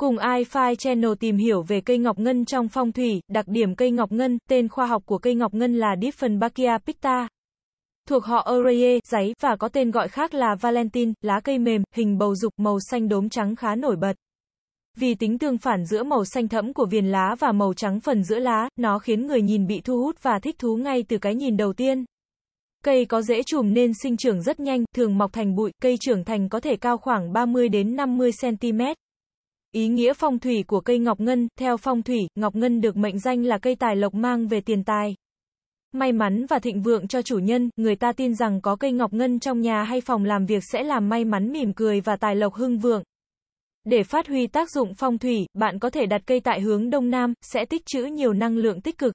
Cùng iFi Channel tìm hiểu về cây ngọc ngân trong phong thủy, đặc điểm cây ngọc ngân, tên khoa học của cây ngọc ngân là Dieffenbachia picta. Thuộc họ Oraye, giấy, và có tên gọi khác là Valentine, lá cây mềm, hình bầu dục, màu xanh đốm trắng khá nổi bật. Vì tính tương phản giữa màu xanh thẫm của viền lá và màu trắng phần giữa lá, nó khiến người nhìn bị thu hút và thích thú ngay từ cái nhìn đầu tiên. Cây có dễ chùm nên sinh trưởng rất nhanh, thường mọc thành bụi, cây trưởng thành có thể cao khoảng 30 đến 50 cm. Ý nghĩa phong thủy của cây ngọc ngân, theo phong thủy, ngọc ngân được mệnh danh là cây tài lộc mang về tiền tài. May mắn và thịnh vượng cho chủ nhân, người ta tin rằng có cây ngọc ngân trong nhà hay phòng làm việc sẽ làm may mắn mỉm cười và tài lộc hưng vượng. Để phát huy tác dụng phong thủy, bạn có thể đặt cây tại hướng đông nam, sẽ tích trữ nhiều năng lượng tích cực.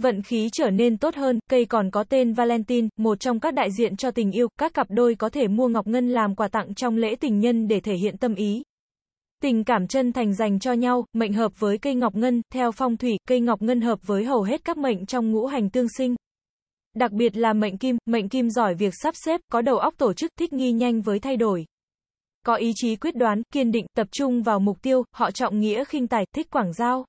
Vận khí trở nên tốt hơn, cây còn có tên Valentine, một trong các đại diện cho tình yêu, các cặp đôi có thể mua ngọc ngân làm quà tặng trong lễ tình nhân để thể hiện tâm ý. Tình cảm chân thành dành cho nhau, mệnh hợp với cây ngọc ngân, theo phong thủy, cây ngọc ngân hợp với hầu hết các mệnh trong ngũ hành tương sinh. Đặc biệt là mệnh kim, mệnh kim giỏi việc sắp xếp, có đầu óc tổ chức, thích nghi nhanh với thay đổi. Có ý chí quyết đoán, kiên định, tập trung vào mục tiêu, họ trọng nghĩa khinh tài, thích quảng giao.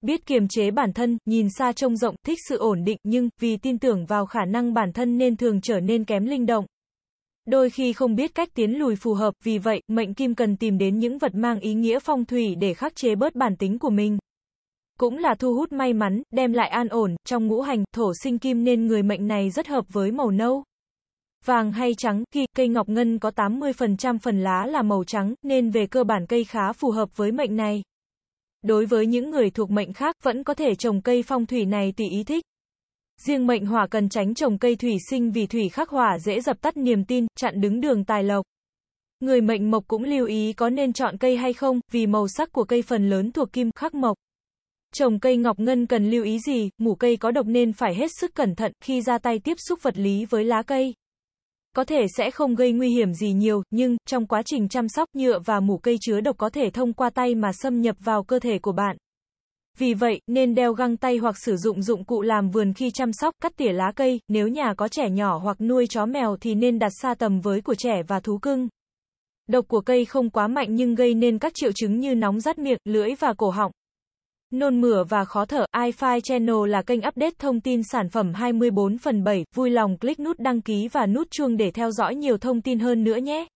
Biết kiềm chế bản thân, nhìn xa trông rộng, thích sự ổn định, nhưng, vì tin tưởng vào khả năng bản thân nên thường trở nên kém linh động đôi khi không biết cách tiến lùi phù hợp, vì vậy, mệnh kim cần tìm đến những vật mang ý nghĩa phong thủy để khắc chế bớt bản tính của mình. Cũng là thu hút may mắn, đem lại an ổn, trong ngũ hành, thổ sinh kim nên người mệnh này rất hợp với màu nâu. Vàng hay trắng, khi cây ngọc ngân có 80% phần lá là màu trắng, nên về cơ bản cây khá phù hợp với mệnh này. Đối với những người thuộc mệnh khác, vẫn có thể trồng cây phong thủy này tùy ý thích. Riêng mệnh hỏa cần tránh trồng cây thủy sinh vì thủy khắc hỏa dễ dập tắt niềm tin, chặn đứng đường tài lộc. Người mệnh mộc cũng lưu ý có nên chọn cây hay không, vì màu sắc của cây phần lớn thuộc kim khắc mộc. Trồng cây ngọc ngân cần lưu ý gì, mủ cây có độc nên phải hết sức cẩn thận khi ra tay tiếp xúc vật lý với lá cây. Có thể sẽ không gây nguy hiểm gì nhiều, nhưng, trong quá trình chăm sóc nhựa và mủ cây chứa độc có thể thông qua tay mà xâm nhập vào cơ thể của bạn. Vì vậy, nên đeo găng tay hoặc sử dụng dụng cụ làm vườn khi chăm sóc, cắt tỉa lá cây, nếu nhà có trẻ nhỏ hoặc nuôi chó mèo thì nên đặt xa tầm với của trẻ và thú cưng. Độc của cây không quá mạnh nhưng gây nên các triệu chứng như nóng rát miệng, lưỡi và cổ họng. Nôn mửa và khó thở, iFi Channel là kênh update thông tin sản phẩm 24 phần 7, vui lòng click nút đăng ký và nút chuông để theo dõi nhiều thông tin hơn nữa nhé.